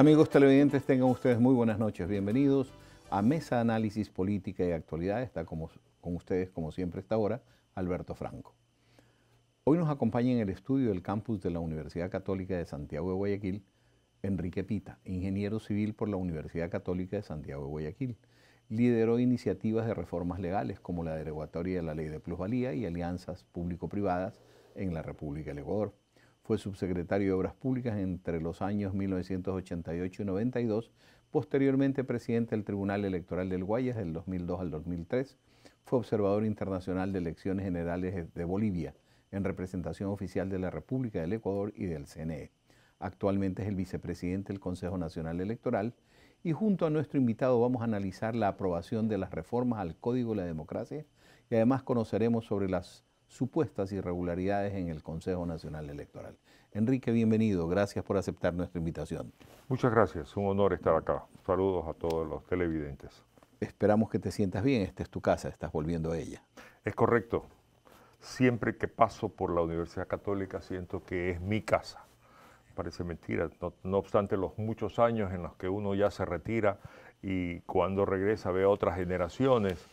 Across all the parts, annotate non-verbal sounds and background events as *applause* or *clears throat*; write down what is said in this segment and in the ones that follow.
Amigos televidentes, tengan ustedes muy buenas noches. Bienvenidos a Mesa Análisis Política y Actualidad. Está como, con ustedes, como siempre, esta hora, Alberto Franco. Hoy nos acompaña en el estudio del campus de la Universidad Católica de Santiago de Guayaquil, Enrique Pita, ingeniero civil por la Universidad Católica de Santiago de Guayaquil. Lideró iniciativas de reformas legales como la derogatoria de la ley de plusvalía y alianzas público-privadas en la República del Ecuador. Fue subsecretario de Obras Públicas entre los años 1988 y 92, posteriormente presidente del Tribunal Electoral del Guayas del 2002 al 2003. Fue observador internacional de elecciones generales de Bolivia en representación oficial de la República del Ecuador y del CNE. Actualmente es el vicepresidente del Consejo Nacional Electoral y junto a nuestro invitado vamos a analizar la aprobación de las reformas al Código de la Democracia y además conoceremos sobre las supuestas irregularidades en el Consejo Nacional Electoral. Enrique, bienvenido. Gracias por aceptar nuestra invitación. Muchas gracias. Un honor estar acá. Saludos a todos los televidentes. Esperamos que te sientas bien. Esta es tu casa. Estás volviendo a ella. Es correcto. Siempre que paso por la Universidad Católica siento que es mi casa. Parece mentira. No, obstante los muchos años en los que uno ya se retira y cuando regresa ve a otras generaciones,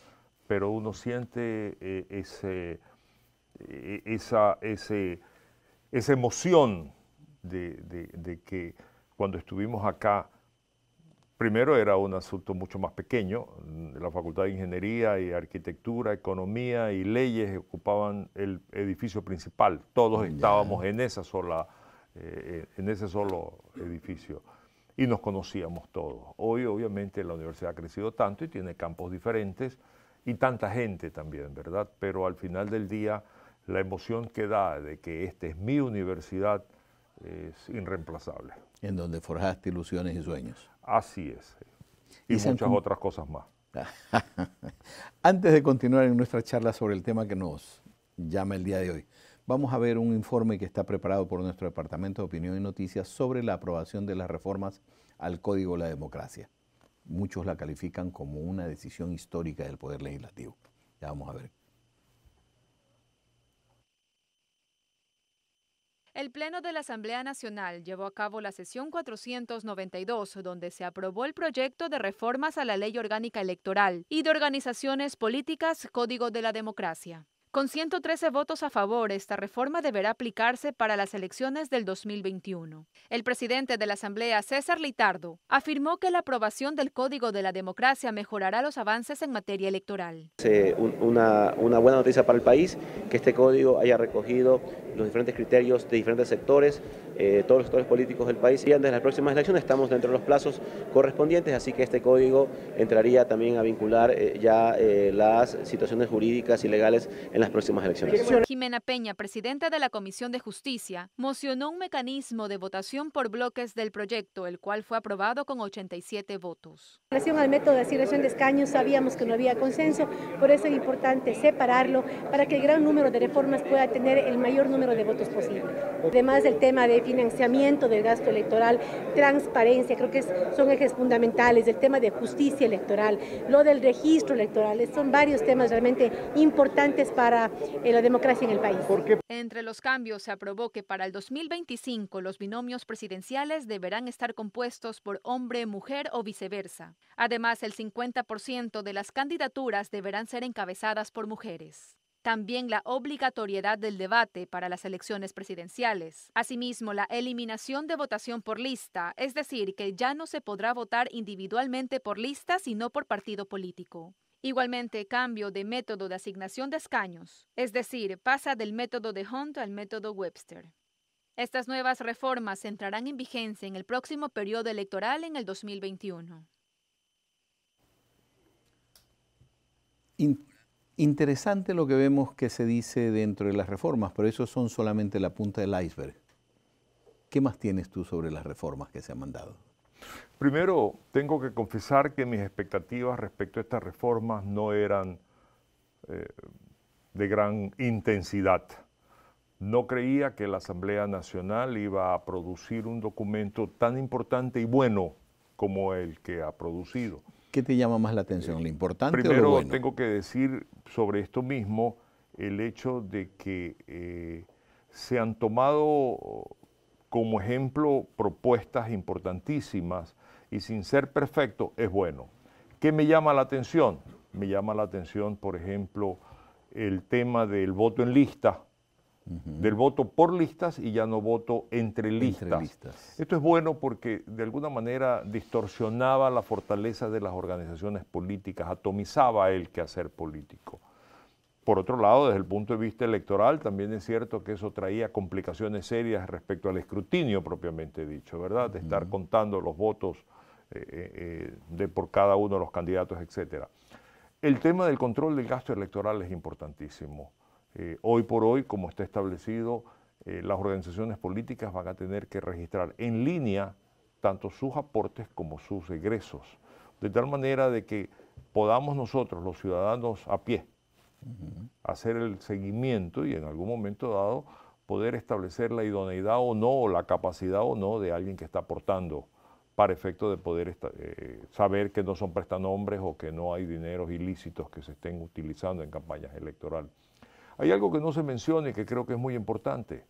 pero uno siente eh, ese e-, esa, esa emoción de, que cuando estuvimos acá, primero era un asunto mucho más pequeño, la Facultad de Ingeniería y Arquitectura, Economía y Leyes ocupaban el edificio principal, todos estábamos en, esa sola, eh, en ese solo edificio y nos conocíamos todos. Hoy obviamente la universidad ha crecido tanto y tiene campos diferentes y tanta gente también, ¿verdad? Pero al final del día la emoción que da de que esta es mi universidad es irreemplazable. En donde forjaste ilusiones y sueños. Así es. Y, muchas otras cosas más. *laughs* Antes de continuar en nuestra charla sobre el tema que nos llama el día de hoy, vamos a ver un informe que está preparado por nuestro Departamento de Opinión y Noticias sobre la aprobación de las reformas al Código de la Democracia. Muchos la califican como una decisión histórica del Poder Legislativo. Ya vamos a ver El Pleno de la Asamblea Nacional llevó a cabo la sesión 492, donde se aprobó el proyecto de reformas a la Ley Orgánica Electoral y de Organizaciones Políticas Código de la Democracia. Con 113 votos a favor, esta reforma deberá aplicarse para las elecciones del 2021. El presidente de la Asamblea, César Litardo, afirmó que la aprobación del Código de la Democracia mejorará los avances en materia electoral. Eh, una, buena noticia para el país que este código haya recogido los diferentes criterios de diferentes sectores, eh, todos los sectores políticos del país. Y antes de las próximas elecciones estamos dentro de los plazos correspondientes, así que este código entraría también a vincular eh, ya las situaciones jurídicas y legales en próximas elecciones. Jimena Peña, presidenta de la Comisión de Justicia, mocionó un mecanismo de votación por bloques del proyecto, el cual fue aprobado con 87 votos. En relación al método de asignación de escaños, sabíamos que no había consenso, por eso es importante separarlo para que el gran número de reformas pueda tener el mayor número de votos posible. Además del tema de financiamiento del gasto electoral, transparencia, creo que son ejes fundamentales, el tema de justicia electoral, lo del registro electoral, son varios temas realmente importantes para para eh, la democracia en el país. Entre los cambios se aprobó que para el 2025 los binomios presidenciales deberán estar compuestos por hombre, mujer o viceversa. Además, el 50% de las candidaturas deberán ser encabezadas por mujeres también la obligatoriedad del debate para las elecciones presidenciales. Asimismo, la eliminación de votación por lista, es decir, que ya no se podrá votar individualmente por lista, sino por partido político. Igualmente, cambio de método de asignación de escaños, es decir, pasa del método de Hunt al método Webster. Estas nuevas reformas entrarán en vigencia en el próximo periodo electoral en el 2021. interesante lo que vemos que se dice dentro de las reformas, pero eso son solamente la punta del iceberg. ¿Qué más tienes tú sobre las reformas que se han mandado? Primero, tengo que confesar que mis expectativas respecto a estas reformas no eran eh, de gran intensidad. No creía que la Asamblea Nacional iba a producir un documento tan importante y bueno como el que ha producido. ¿Qué te llama más la atención, lo importante primero, o lo bueno? tengo que decir sobre esto mismo el hecho de que eh, se han tomado como ejemplo propuestas importantísimas y sin ser perfecto es bueno. ¿Qué me llama la atención? Me llama la atención, por ejemplo, el tema del voto en lista, del voto por listas y ya no voto entre listas. Esto es bueno porque de alguna manera distorsionaba la fortaleza de las organizaciones políticas, atomizaba el quehacer político. Por otro lado, desde el punto de vista electoral, también es cierto que eso traía complicaciones serias respecto al escrutinio propiamente dicho, ¿verdad? De estar contando los votos eh, eh, eh, de por cada uno de los candidatos, etc. El tema del control del gasto electoral es importantísimo. hoy por hoy, como está establecido, las organizaciones políticas van a tener que registrar en línea tanto sus aportes como sus egresos, de tal manera de que podamos nosotros, los ciudadanos a pie, hacer el seguimiento y en algún momento dado poder establecer la idoneidad o no, o la capacidad o no de alguien que está aportando para efecto de poder eh, saber que no son prestanombres o que no hay dineros ilícitos que se estén utilizando en campañas electorales. Hay algo que no se menciona y que creo que es muy importante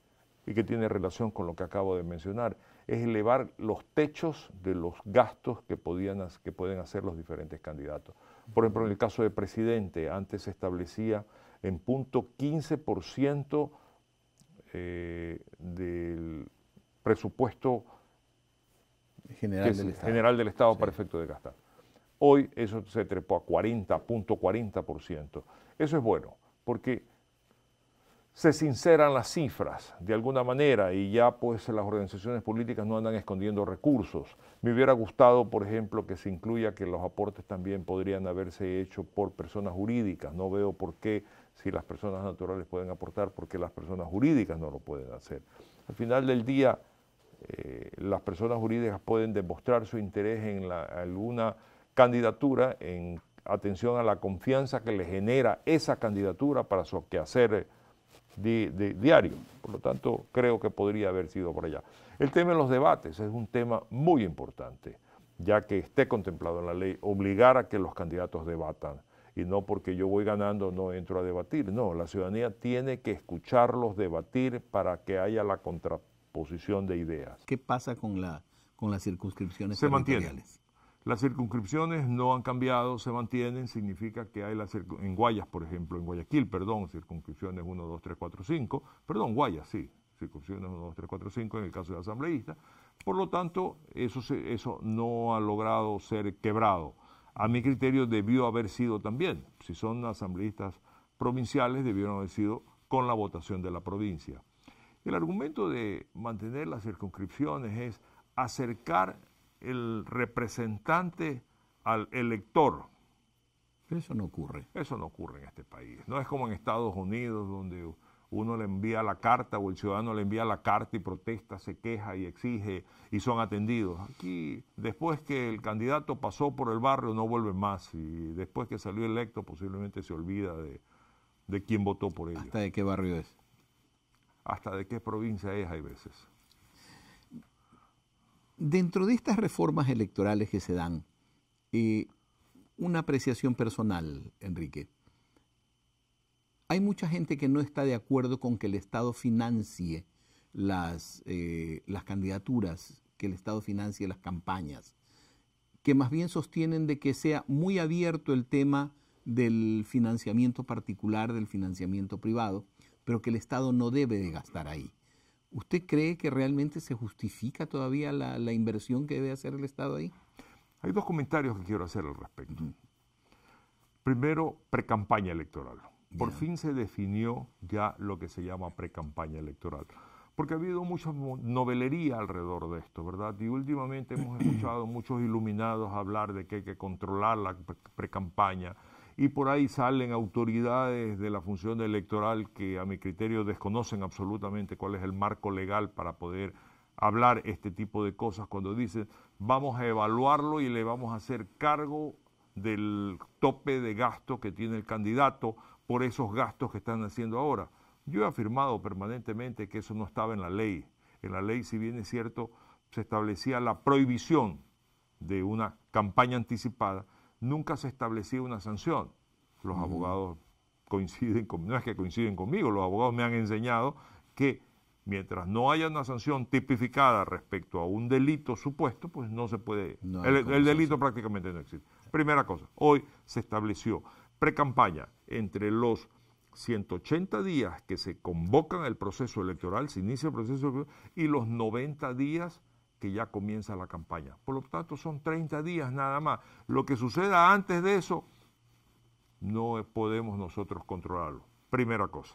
y que tiene relación con lo que acabo de mencionar, es elevar los techos de los gastos que, podían, que pueden hacer los diferentes candidatos. Por ejemplo, en el caso de presidente, antes se establecía en punto 15% eh, del presupuesto general, del, Estado. para efecto de gastar. Hoy eso se trepó a 40.40%. 40%. Eso es bueno, porque se sinceran las cifras de alguna manera y ya pues las organizaciones políticas no andan escondiendo recursos. Me hubiera gustado, por ejemplo, que se incluya que los aportes también podrían haberse hecho por personas jurídicas. No veo por qué si las personas naturales pueden aportar, porque las personas jurídicas no lo pueden hacer. Al final del día, eh, las personas jurídicas pueden demostrar su interés en alguna candidatura en atención a la confianza que le genera esa candidatura para su hacer diario. Por lo tanto, creo que podría haber sido por allá. El tema de los debates es un tema muy importante, ya que esté contemplado en la ley obligar a que los candidatos debatan y no porque yo voy ganando no entro a debatir. No, la ciudadanía tiene que escucharlos debatir para que haya la contraposición de ideas. ¿Qué pasa con, la, con las circunscripciones? Se las circunscripciones no han cambiado, se mantienen, significa que hay las en Guayas, por ejemplo, en Guayaquil, perdón, circunscripciones 1, 2, 3, 4, 5, perdón, Guayas, sí, circunscripciones 1, 2, 3, 4, 5 en el caso de asambleístas. Por lo tanto, eso, eso no ha logrado ser quebrado. A mi criterio debió haber sido también, si son asambleístas provinciales, debieron haber sido con la votación de la provincia. El argumento de mantener las circunscripciones es acercar el representante al elector. Eso no ocurre. Eso no ocurre en este país. No es como en Estados Unidos, donde uno le envía la carta o el ciudadano le envía la carta y protesta, se queja y exige y son atendidos. Aquí, después que el candidato pasó por el barrio, no vuelve más y después que salió electo, posiblemente se olvida de, de quién votó por él. ¿Hasta de qué barrio es? Hasta de qué provincia es, hay veces. Dentro de estas reformas electorales que se dan, eh, una apreciación personal, Enrique. Hay mucha gente que no está de acuerdo con que el Estado financie las, eh, las candidaturas, que el Estado financie las campañas, que más bien sostienen de que sea muy abierto el tema del financiamiento particular, del financiamiento privado, pero que el Estado no debe de gastar ahí. ¿Usted cree que realmente se justifica todavía la, inversión que debe hacer el Estado ahí? Hay dos comentarios que quiero hacer al respecto. Primero, pre Primero, precampaña electoral. Por fin se definió ya lo que se llama precampaña electoral. Porque ha habido mucha novelería alrededor de esto, ¿verdad? Y últimamente hemos *clears throat* escuchado muchos iluminados hablar de que hay que controlar la precampaña, y por ahí salen autoridades de la función electoral que a mi criterio desconocen absolutamente cuál es el marco legal para poder hablar este tipo de cosas cuando dicen vamos a evaluarlo y le vamos a hacer cargo del tope de gasto que tiene el candidato por esos gastos que están haciendo ahora. Yo he afirmado permanentemente que eso no estaba en la ley. En la ley, si bien es cierto, se establecía la prohibición de una campaña anticipada, nunca se estableció una sanción. Los abogados coinciden con, no es que coinciden conmigo, los abogados me han enseñado que mientras no haya una sanción tipificada respecto a un delito supuesto, pues no se puede. el, delito prácticamente no existe. Primera cosa, hoy se estableció precampaña entre los 180 días que se convocan el proceso electoral, se inicia el proceso electoral, y los 90 días que ya comienza la campaña. Por lo tanto, son 30 días nada más. Lo que suceda antes de eso, no podemos nosotros controlarlo. Primera cosa.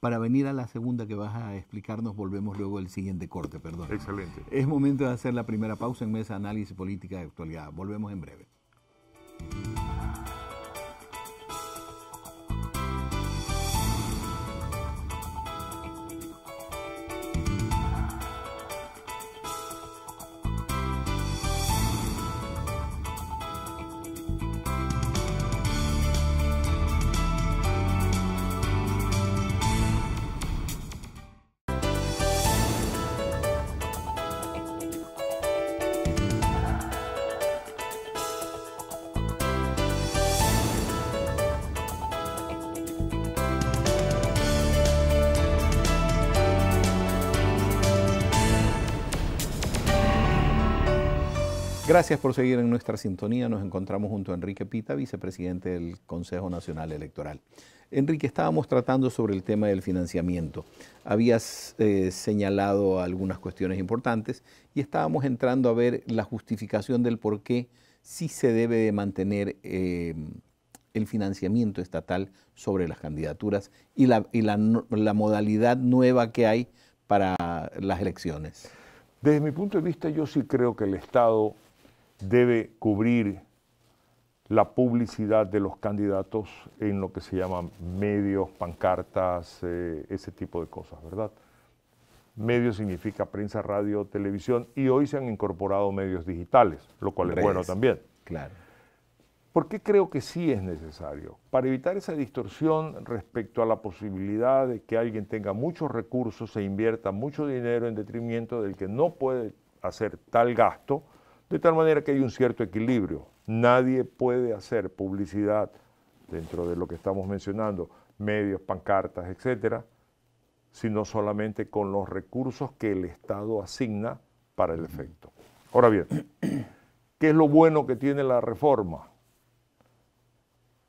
Para venir a la segunda que vas a explicarnos, volvemos luego al siguiente corte, perdón. Excelente. Es momento de hacer la primera pausa en Mesa Análisis Política de Actualidad. Volvemos en breve. Gracias por seguir en nuestra sintonía. Nos encontramos junto a Enrique Pita, vicepresidente del Consejo Nacional Electoral. Enrique, estábamos tratando sobre el tema del financiamiento. Habías eh, señalado algunas cuestiones importantes y estábamos entrando a ver la justificación del por qué sí se debe de mantener eh, el financiamiento estatal sobre las candidaturas y, la, la modalidad nueva que hay para las elecciones. Desde mi punto de vista, yo sí creo que el Estado debe cubrir la publicidad de los candidatos en lo que se llaman medios, pancartas, eh, ese tipo de cosas, ¿verdad? Medios significa prensa, radio, televisión y hoy se han incorporado medios digitales, lo cual es bueno también. Claro. ¿Por qué creo que sí es necesario? Para evitar esa distorsión respecto a la posibilidad de que alguien tenga muchos recursos, e invierta mucho dinero en detrimento del que no puede hacer tal gasto, de tal manera que hay un cierto equilibrio. Nadie puede hacer publicidad dentro de lo que estamos mencionando, medios, pancartas, etcétera, sino solamente con los recursos que el Estado asigna para el efecto. Ahora bien, ¿qué es lo bueno que tiene la reforma?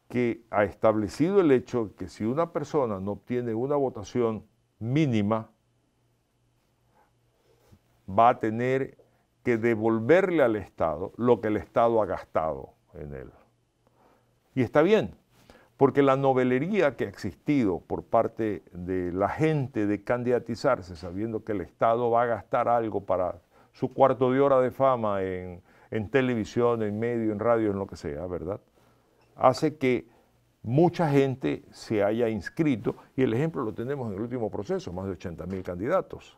Que ha establecido el hecho de que si una persona no obtiene una votación mínima, va a tener que devolverle al Estado lo que el Estado ha gastado en él. Y está bien, porque la novelería que ha existido por parte de la gente de candidatizarse sabiendo que el Estado va a gastar algo para su cuarto de hora de fama en, televisión, en medio, en radio, en lo que sea, ¿verdad? Hace que mucha gente se haya inscrito y el ejemplo lo tenemos en el último proceso, más de 80 mil candidatos.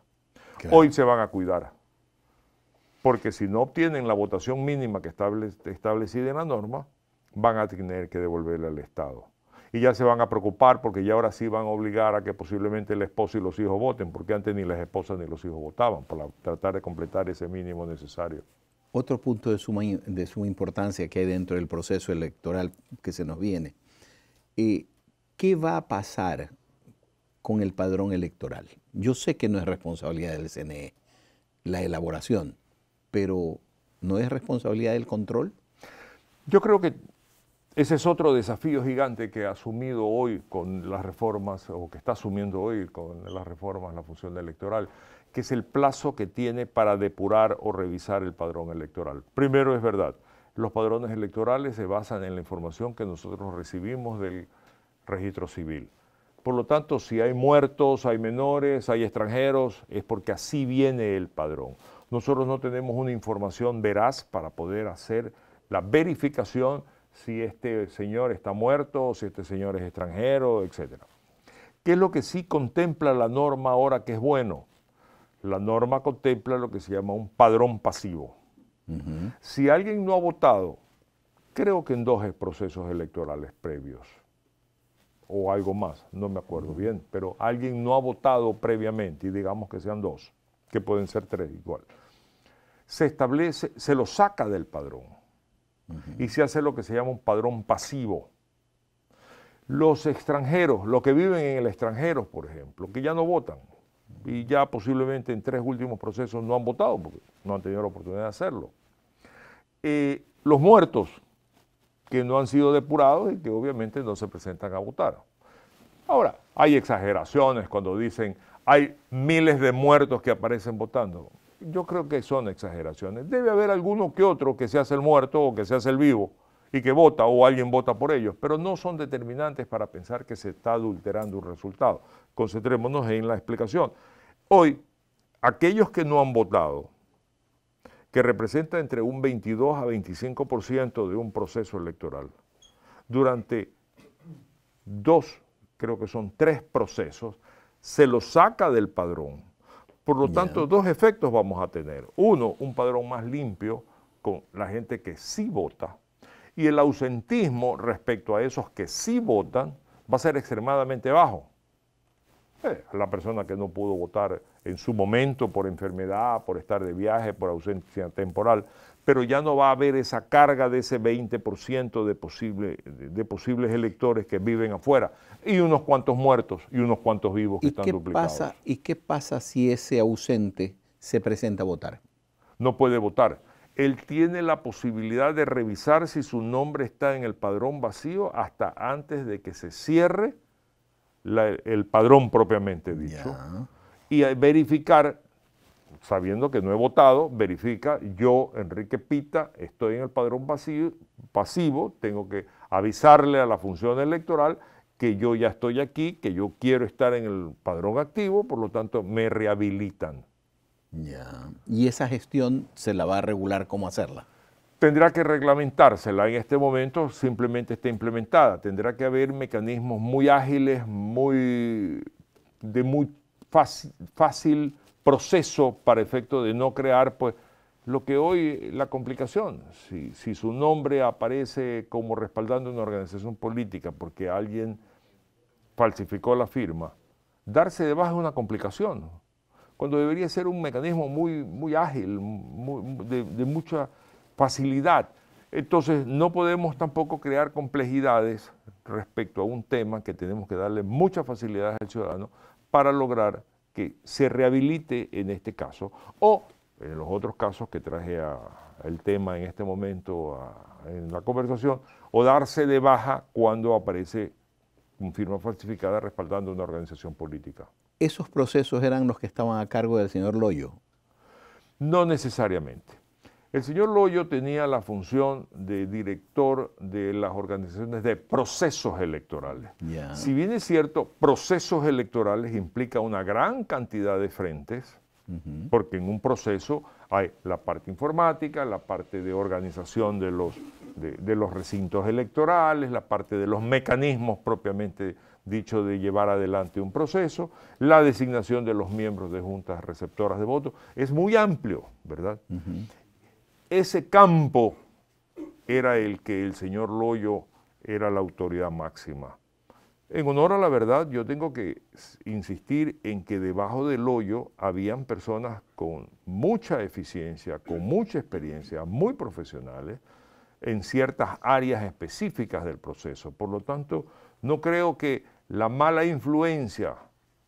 Hoy se van a cuidar, porque si no obtienen la votación mínima que está establecida en la norma, van a tener que devolverla al Estado. Y ya se van a preocupar porque ya ahora sí van a obligar a que posiblemente el esposo y los hijos voten, porque antes ni las esposas ni los hijos votaban, para tratar de completar ese mínimo necesario. Otro punto de suma, de importancia que hay dentro del proceso electoral que se nos viene. Eh, ¿Qué va a pasar con el padrón electoral? Yo sé que no es responsabilidad del CNE la elaboración, pero ¿no es responsabilidad del control? Yo creo que ese es otro desafío gigante que ha asumido hoy con las reformas, o que está asumiendo hoy con las reformas la función electoral, que es el plazo que tiene para depurar o revisar el padrón electoral. Primero es verdad, los padrones electorales se basan en la información que nosotros recibimos del registro civil. Por lo tanto, si hay muertos, hay menores, hay extranjeros, es porque así viene el padrón. Nosotros no tenemos una información veraz para poder hacer la verificación si este señor está muerto, si este señor es extranjero, etc. ¿Qué es lo que sí contempla la norma ahora que es bueno? La norma contempla lo que se llama un padrón pasivo. Si alguien no ha votado, creo que en dos procesos electorales previos, o algo más, no me acuerdo bien, pero alguien no ha votado previamente, y digamos que sean dos, que pueden ser tres igual. Se establece, se lo saca del padrón y se hace lo que se llama un padrón pasivo. Los extranjeros, los que viven en el extranjero, por ejemplo, que ya no votan y ya posiblemente en tres últimos procesos no han votado porque no han tenido la oportunidad de hacerlo. Eh, los muertos, que no han sido depurados y que obviamente no se presentan a votar. Ahora, hay exageraciones cuando dicen hay miles de muertos que aparecen votando. Yo creo que son exageraciones. Debe haber alguno que otro que se hace el muerto o que se hace el vivo y que vota o alguien vota por ellos, pero no son determinantes para pensar que se está adulterando un resultado. Concentrémonos en la explicación. Hoy, aquellos que no han votado, que representa entre un 22 a 25% de un proceso electoral, durante dos, creo que son tres procesos, se lo saca del padrón. Por lo tanto, dos efectos vamos a tener. Uno, un padrón más limpio con la gente que sí vota. Y el ausentismo respecto a esos que sí votan va a ser extremadamente bajo. Eh, la persona que no pudo votar en su momento por enfermedad, por estar de viaje, por ausencia temporal, pero ya no va a haber esa carga de ese 20% de, posible, de, posibles electores que viven afuera, y unos cuantos muertos y unos cuantos vivos que ¿Y están qué Pasa, ¿Y qué pasa si ese ausente se presenta a votar? No puede votar. Él tiene la posibilidad de revisar si su nombre está en el padrón vacío hasta antes de que se cierre el padrón propiamente dicho. Y verificar sabiendo que no he votado, verifica, yo, Enrique Pita, estoy en el padrón pasivo, tengo que avisarle a la función electoral que yo ya estoy aquí, que yo quiero estar en el padrón activo, por lo tanto me rehabilitan. y esa gestión se la va a regular cómo hacerla. Tendrá que reglamentársela en este momento, simplemente está implementada. Tendrá que haber mecanismos muy ágiles, muy de muy fácil proceso para efecto de no crear pues, lo que hoy la complicación. Si, su nombre aparece como respaldando una organización política porque alguien falsificó la firma, darse de baja es una complicación, cuando debería ser un mecanismo muy, muy ágil, de, mucha facilidad. Entonces, no podemos tampoco crear complejidades respecto a un tema que tenemos que darle mucha facilidad al ciudadano para lograr que se rehabilite en este caso o en los otros casos que traje al el tema en este momento en la conversación, o darse de baja cuando aparece una firma falsificada respaldando una organización política. ¿Esos procesos eran los que estaban a cargo del señor Loyo? No necesariamente. El señor Loyo tenía la función de director de las organizaciones de procesos electorales. Si bien es cierto, procesos electorales implica una gran cantidad de frentes, porque en un proceso hay la parte informática, la parte de organización de los, de, los recintos electorales, la parte de los mecanismos propiamente dicho de llevar adelante un proceso, la designación de los miembros de juntas receptoras de votos, es muy amplio, ¿verdad? Ese campo era el que el señor Loyo era la autoridad máxima. En honor a la verdad, yo tengo que insistir en que debajo del hoyo habían personas con mucha eficiencia, con mucha experiencia, muy profesionales en ciertas áreas específicas del proceso. Por lo tanto, no creo que la mala influencia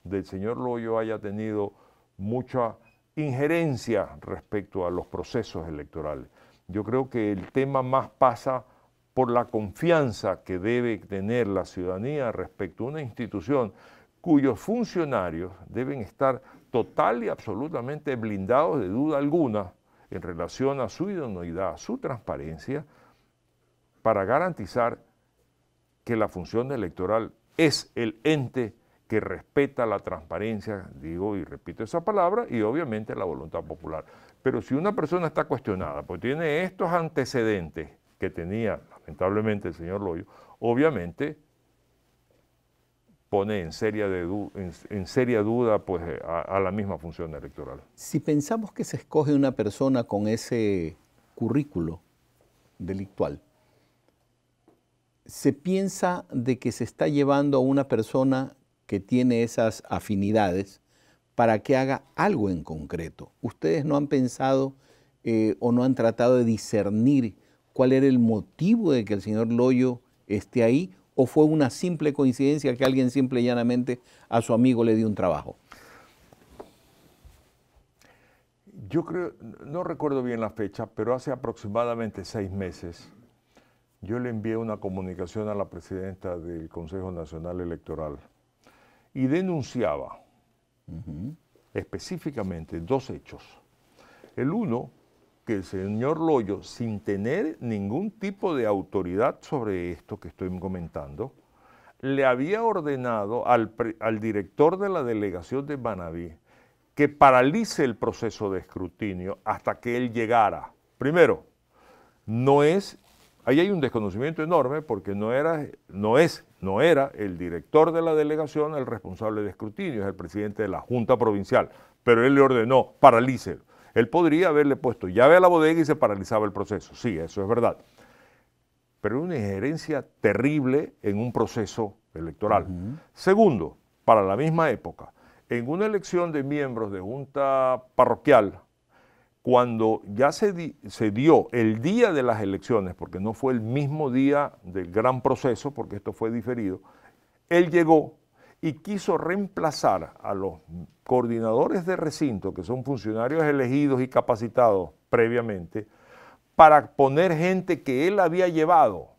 del señor Loyo haya tenido mucha injerencia respecto a los procesos electorales. Yo creo que el tema más pasa por la confianza que debe tener la ciudadanía respecto a una institución cuyos funcionarios deben estar total y absolutamente blindados de duda alguna en relación a su idoneidad, a su transparencia, para garantizar que la función electoral es el ente que respeta la transparencia, digo y repito esa palabra, y obviamente la voluntad popular. Pero si una persona está cuestionada, pues tiene estos antecedentes que tenía lamentablemente el señor Loyo, obviamente pone en seria, duda pues, a, la misma función electoral. Si pensamos que se escoge una persona con ese currículo delictual, se piensa de que se está llevando a una persona que tiene esas afinidades para que haga algo en concreto. Ustedes no han pensado eh, o no han tratado de discernir cuál era el motivo de que el señor Loyo esté ahí o fue una simple coincidencia que alguien simple y llanamente a su amigo le dio un trabajo. Yo creo, no recuerdo bien la fecha, pero hace aproximadamente seis meses yo le envié una comunicación a la presidenta del Consejo Nacional Electoral y denunciaba específicamente dos hechos. El uno, que el señor Loyo, sin tener ningún tipo de autoridad sobre esto que estoy comentando, le había ordenado al, al director de la delegación de Manaví que paralice el proceso de escrutinio hasta que él llegara. Primero, no es Ahí hay un desconocimiento enorme porque no era, no es, no era el director de la delegación el responsable de escrutinio, es el presidente de la Junta Provincial, pero él le ordenó, paralícelo. Él podría haberle puesto llave a la bodega y se paralizaba el proceso, sí, eso es verdad. Pero una injerencia terrible en un proceso electoral. Segundo, para la misma época, en una elección de miembros de junta parroquial cuando ya se, dio el día de las elecciones, porque no fue el mismo día del gran proceso, porque esto fue diferido, él llegó y quiso reemplazar a los coordinadores de recinto, que son funcionarios elegidos y capacitados previamente, para poner gente que él había llevado.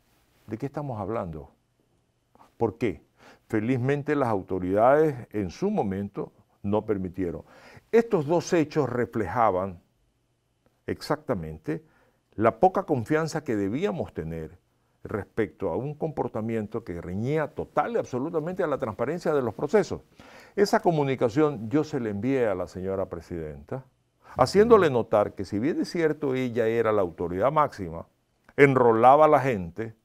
¿De qué estamos hablando? ¿Por qué? Felizmente las autoridades en su momento no permitieron. Estos dos hechos reflejaban exactamente la poca confianza que debíamos tener respecto a un comportamiento que reñía total y absolutamente a la transparencia de los procesos. Esa comunicación yo se la envié a la señora presidenta, haciéndole notar que si bien es cierto ella era la autoridad máxima, enrolaba a la gente,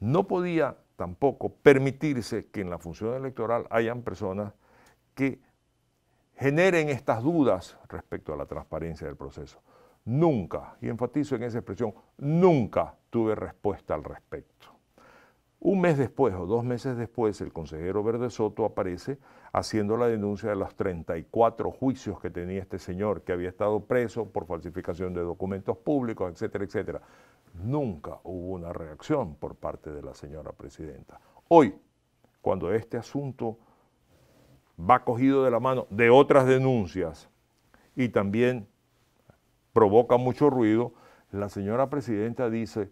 no podía tampoco permitirse que en la función electoral hayan personas que generen estas dudas respecto a la transparencia del proceso. Nunca, y enfatizo en esa expresión, nunca tuve respuesta al respecto. Un mes después o dos meses después, el consejero Verde Soto aparece haciendo la denuncia de los 34 juicios que tenía este señor, que había estado preso por falsificación de documentos públicos, etcétera, etcétera. Nunca hubo una reacción por parte de la señora presidenta. Hoy, cuando este asunto va cogido de la mano de otras denuncias y también provoca mucho ruido, la señora presidenta dice,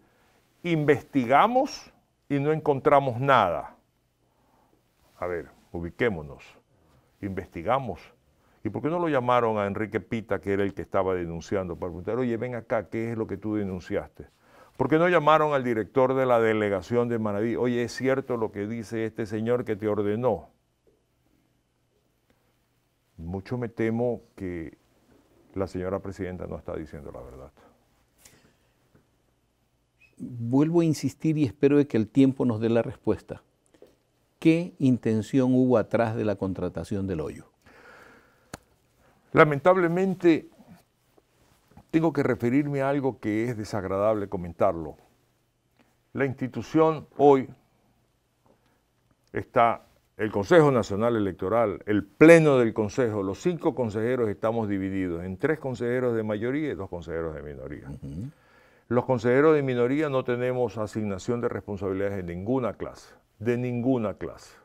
investigamos y no encontramos nada. A ver, ubiquémonos, investigamos. ¿Y por qué no lo llamaron a Enrique Pita, que era el que estaba denunciando, para preguntar, oye, ven acá, ¿qué es lo que tú denunciaste? ¿Por qué no llamaron al director de la delegación de Manaví? Oye, es cierto lo que dice este señor que te ordenó. Mucho me temo que la señora presidenta no está diciendo la verdad. Vuelvo a insistir y espero que el tiempo nos dé la respuesta. ¿Qué intención hubo atrás de la contratación del hoyo? Lamentablemente, tengo que referirme a algo que es desagradable comentarlo. La institución hoy está el Consejo Nacional Electoral, el Pleno del Consejo, los cinco consejeros estamos divididos en tres consejeros de mayoría y dos consejeros de minoría. Los consejeros de minoría no tenemos asignación de responsabilidades de ninguna clase, de ninguna clase.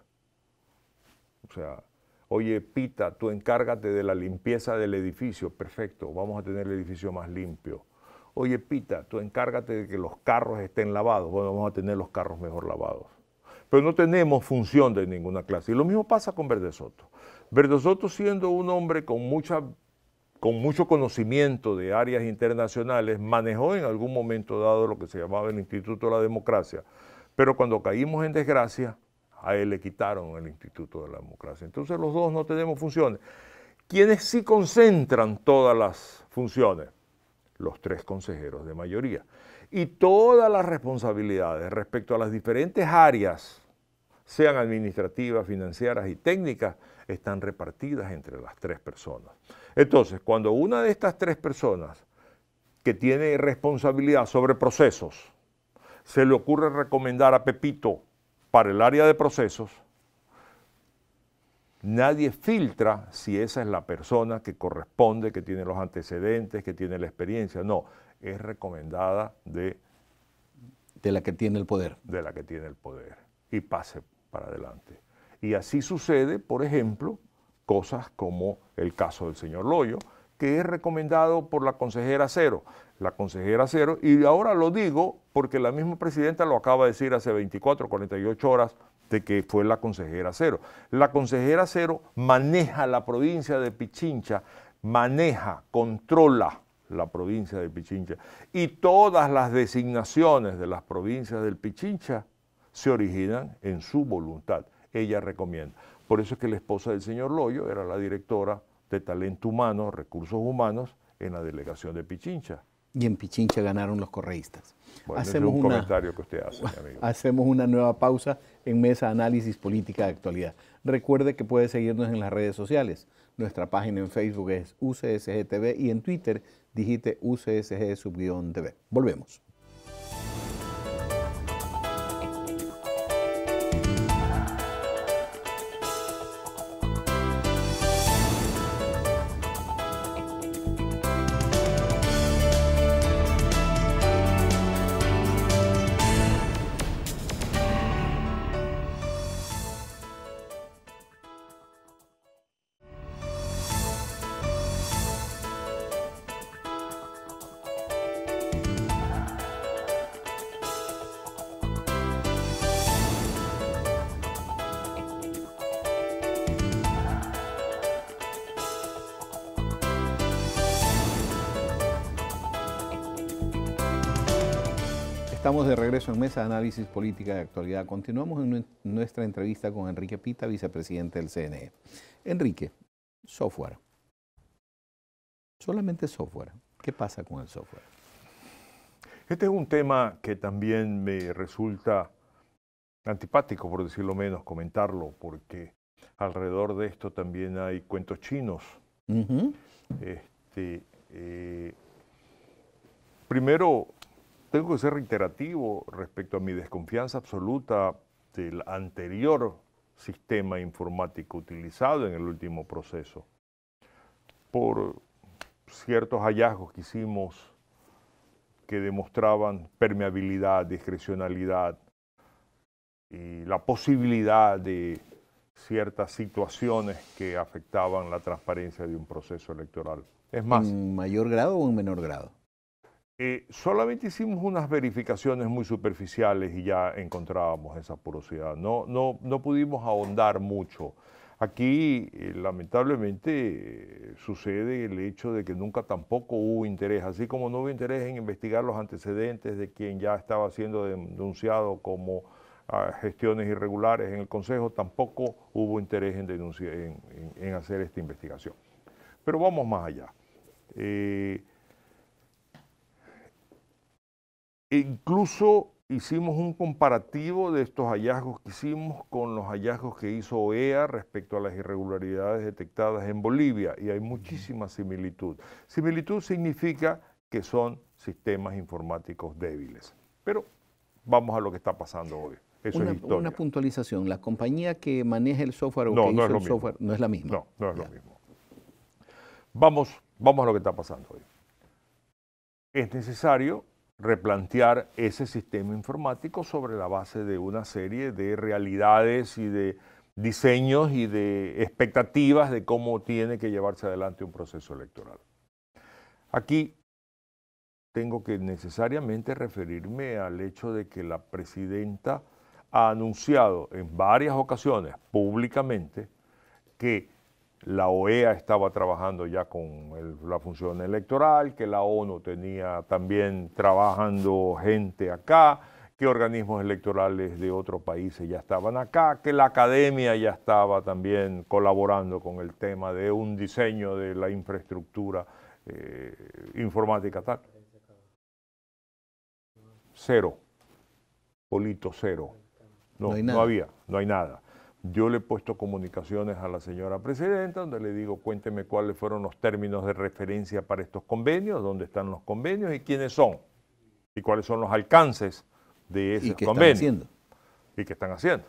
O sea, oye, Pita, tú encárgate de la limpieza del edificio, perfecto, vamos a tener el edificio más limpio. Oye, Pita, tú encárgate de que los carros estén lavados, bueno, vamos a tener los carros mejor lavados pero no tenemos función de ninguna clase. Y lo mismo pasa con Verde Soto. Verde Soto siendo un hombre con, mucha, con mucho conocimiento de áreas internacionales, manejó en algún momento dado lo que se llamaba el Instituto de la Democracia, pero cuando caímos en desgracia, a él le quitaron el Instituto de la Democracia. Entonces los dos no tenemos funciones. ¿Quiénes sí concentran todas las funciones? Los tres consejeros de mayoría. Y todas las responsabilidades respecto a las diferentes áreas sean administrativas, financieras y técnicas, están repartidas entre las tres personas. Entonces, cuando una de estas tres personas que tiene responsabilidad sobre procesos, se le ocurre recomendar a Pepito para el área de procesos, Nadie filtra si esa es la persona que corresponde, que tiene los antecedentes, que tiene la experiencia. No, es recomendada de... De la que tiene el poder. De la que tiene el poder. Y pase para adelante. Y así sucede, por ejemplo, cosas como el caso del señor Loyo, que es recomendado por la consejera Cero. La consejera Cero, y ahora lo digo porque la misma presidenta lo acaba de decir hace 24, 48 horas de que fue la consejera Cero. La consejera Cero maneja la provincia de Pichincha, maneja, controla la provincia de Pichincha. Y todas las designaciones de las provincias del Pichincha se originan en su voluntad. Ella recomienda. Por eso es que la esposa del señor Loyo era la directora de talento humano, recursos humanos, en la delegación de Pichincha. Y en Pichincha ganaron los correístas. Bueno, hacemos es un comentario que usted hace, amigo. *laughs* Hacemos una nueva pausa en Mesa Análisis Política de Actualidad. Recuerde que puede seguirnos en las redes sociales. Nuestra página en Facebook es UCSGTV y en Twitter digite UCSG-TV. Volvemos. en Mesa de Análisis Política de Actualidad. Continuamos en nuestra entrevista con Enrique Pita, vicepresidente del CNE. Enrique, software. Solamente software. ¿Qué pasa con el software? Este es un tema que también me resulta antipático, por decirlo menos, comentarlo, porque alrededor de esto también hay cuentos chinos. este, eh, primero, tengo que ser reiterativo respecto a mi desconfianza absoluta del anterior sistema informático utilizado en el último proceso. Por ciertos hallazgos que hicimos que demostraban permeabilidad, discrecionalidad y la posibilidad de ciertas situaciones que afectaban la transparencia de un proceso electoral. Es más. ¿En mayor grado o en menor grado? Eh, solamente hicimos unas verificaciones muy superficiales y ya encontrábamos esa porosidad. No, no, no pudimos ahondar mucho. Aquí, eh, lamentablemente, eh, sucede el hecho de que nunca tampoco hubo interés, así como no hubo interés en investigar los antecedentes de quien ya estaba siendo denunciado como ah, gestiones irregulares en el Consejo, tampoco hubo interés en, denunciar, en, hacer esta investigación. Pero vamos más allá. E incluso hicimos un comparativo de estos hallazgos que hicimos con los hallazgos que hizo OEA respecto a las irregularidades detectadas en Bolivia y hay muchísima similitud. Similitud significa que son sistemas informáticos débiles. Pero vamos a lo que está pasando hoy. Eso una, es Una puntualización, la compañía que maneja el software o que hizo el software no es la misma. No, no es lo mismo. Vamos, vamos a lo que está pasando hoy. Es necesario replantear ese sistema informático sobre la base de una serie de realidades y de diseños y de expectativas de cómo tiene que llevarse adelante un proceso electoral. Aquí tengo que necesariamente referirme al hecho de que la presidenta ha anunciado en varias ocasiones públicamente que la OEA estaba trabajando ya con la función electoral, que la ONU tenía también trabajando gente acá, que organismos electorales de otros países ya estaban acá, que la academia ya estaba también colaborando con el tema de un diseño de la infraestructura eh, informática tal. Cero, polito cero. no había, no hay nada. Yo le he puesto comunicaciones a la señora presidenta donde le digo cuénteme cuáles fueron los términos de referencia para estos convenios, dónde están los convenios y quiénes son y cuáles son los alcances de esos ¿Y qué Están haciendo? ¿Y qué están haciendo?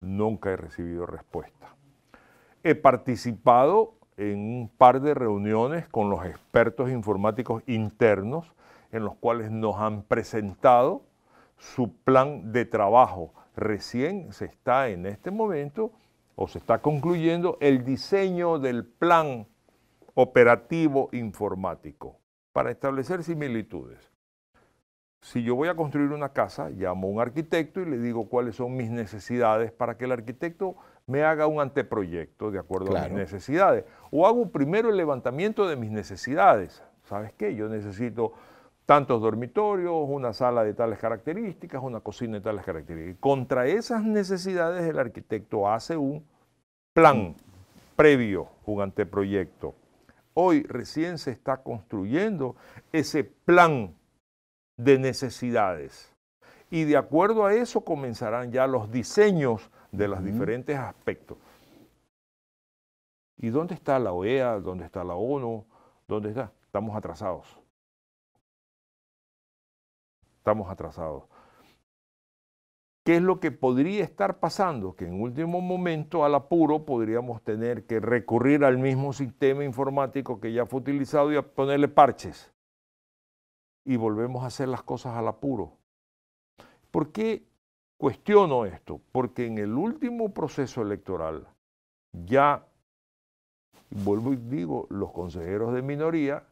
Nunca he recibido respuesta. He participado en un par de reuniones con los expertos informáticos internos en los cuales nos han presentado su plan de trabajo recién se está en este momento o se está concluyendo el diseño del plan operativo informático para establecer similitudes. Si yo voy a construir una casa, llamo a un arquitecto y le digo cuáles son mis necesidades para que el arquitecto me haga un anteproyecto de acuerdo a mis necesidades. O hago primero el levantamiento de mis necesidades. ¿Sabes qué? Yo necesito tantos dormitorios, una sala de tales características, una cocina de tales características. Contra esas necesidades el arquitecto hace un plan previo, un anteproyecto. Hoy recién se está construyendo ese plan de necesidades. Y de acuerdo a eso comenzarán ya los diseños de los diferentes aspectos. ¿Y dónde está la OEA? ¿Dónde está la ONU? ¿Dónde está? Estamos atrasados estamos atrasados. ¿Qué es lo que podría estar pasando? Que en último momento, al apuro, podríamos tener que recurrir al mismo sistema informático que ya fue utilizado y ponerle parches. Y volvemos a hacer las cosas al apuro. ¿Por qué cuestiono esto? Porque en el último proceso electoral, ya, vuelvo y digo, los consejeros de minoría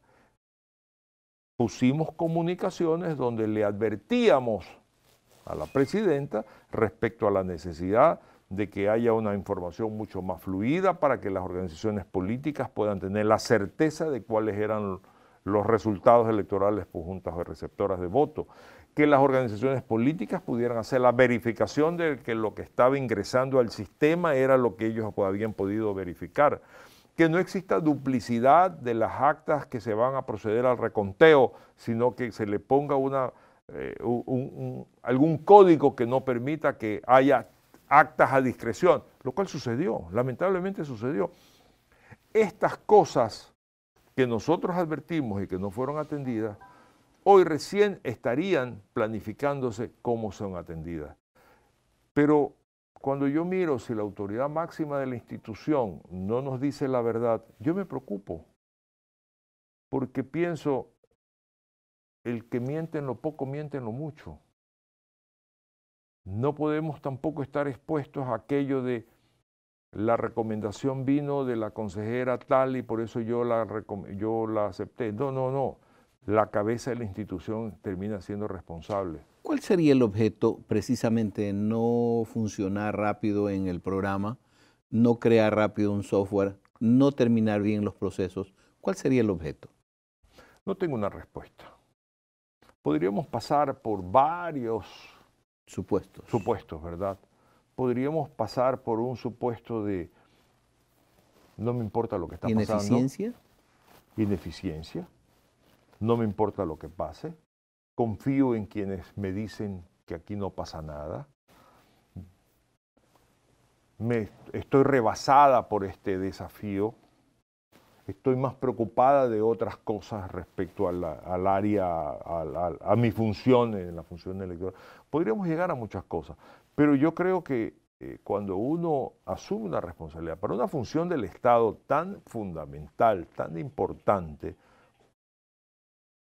pusimos comunicaciones donde le advertíamos a la presidenta respecto a la necesidad de que haya una información mucho más fluida para que las organizaciones políticas puedan tener la certeza de cuáles eran los resultados electorales por juntas o receptoras de voto, que las organizaciones políticas pudieran hacer la verificación de que lo que estaba ingresando al sistema era lo que ellos habían podido verificar, que no exista duplicidad de las actas que se van a proceder al reconteo, sino que se le ponga eh, algún código que no permita que haya actas a discreción, lo cual sucedió, lamentablemente sucedió. Estas cosas que nosotros advertimos y que no fueron atendidas, hoy recién estarían planificándose cómo son atendidas. Pero cuando yo miro si la autoridad máxima de la institución no nos dice la verdad, yo me preocupo, porque pienso, el que miente en lo poco, miente en lo mucho. No podemos tampoco estar expuestos a aquello de la recomendación vino de la consejera tal y por eso yo la, yo la acepté. No, no, no la cabeza de la institución termina siendo responsable. ¿Cuál sería el objeto precisamente de no funcionar rápido en el programa, no crear rápido un software, no terminar bien los procesos? ¿Cuál sería el objeto? No tengo una respuesta. Podríamos pasar por varios supuestos. Supuestos, ¿verdad? Podríamos pasar por un supuesto de no me importa lo que está pasando. Ineficiencia. Ineficiencia no me importa lo que pase, confío en quienes me dicen que aquí no pasa nada, me, estoy rebasada por este desafío, estoy más preocupada de otras cosas respecto al área, a, mis funciones, mi función, en la función electoral. Podríamos llegar a muchas cosas, pero yo creo que eh, cuando uno asume una responsabilidad para una función del Estado tan fundamental, tan importante,